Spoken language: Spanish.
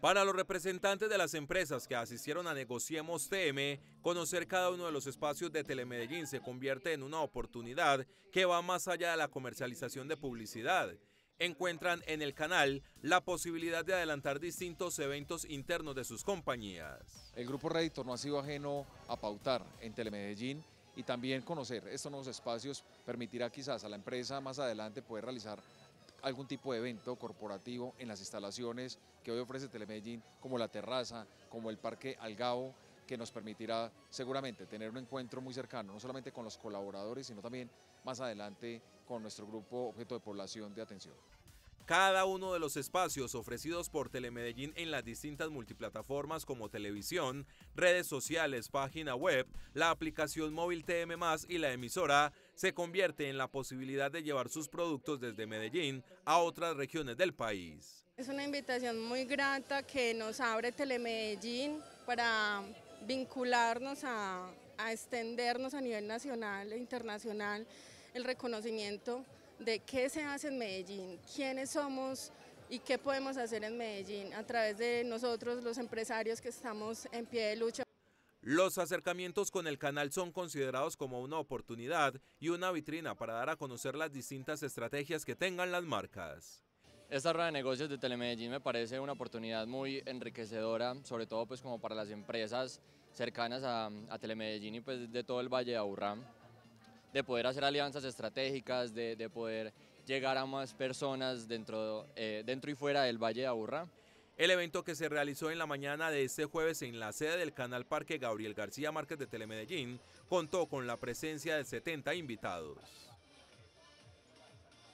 Para los representantes de las empresas que asistieron a Negociemos TM, conocer cada uno de los espacios de Telemedellín se convierte en una oportunidad que va más allá de la comercialización de publicidad. Encuentran en el canal la posibilidad de adelantar distintos eventos internos de sus compañías. El grupo Redditor no ha sido ajeno a pautar en Telemedellín y también conocer estos nuevos espacios permitirá quizás a la empresa más adelante poder realizar algún tipo de evento corporativo en las instalaciones que hoy ofrece Telemedellín, como la terraza, como el Parque Algao, que nos permitirá seguramente tener un encuentro muy cercano, no solamente con los colaboradores, sino también más adelante con nuestro grupo objeto de población de atención. Cada uno de los espacios ofrecidos por Telemedellín en las distintas multiplataformas como televisión, redes sociales, página web, la aplicación móvil TM y la emisora se convierte en la posibilidad de llevar sus productos desde Medellín a otras regiones del país. Es una invitación muy grata que nos abre Telemedellín para vincularnos a, extendernos a nivel nacional e internacional el reconocimiento de qué se hace en Medellín, quiénes somos y qué podemos hacer en Medellín a través de nosotros los empresarios que estamos en pie de lucha. Los acercamientos con el canal son considerados como una oportunidad y una vitrina para dar a conocer las distintas estrategias que tengan las marcas. Esta rueda de negocios de Telemedellín me parece una oportunidad muy enriquecedora, sobre todo pues como para las empresas cercanas a, a Telemedellín y pues de todo el Valle de Aburrá de poder hacer alianzas estratégicas, de, poder llegar a más personas dentro, eh, dentro y fuera del Valle de Aburrá. El evento que se realizó en la mañana de este jueves en la sede del Canal Parque Gabriel García Márquez de Telemedellín contó con la presencia de 70 invitados.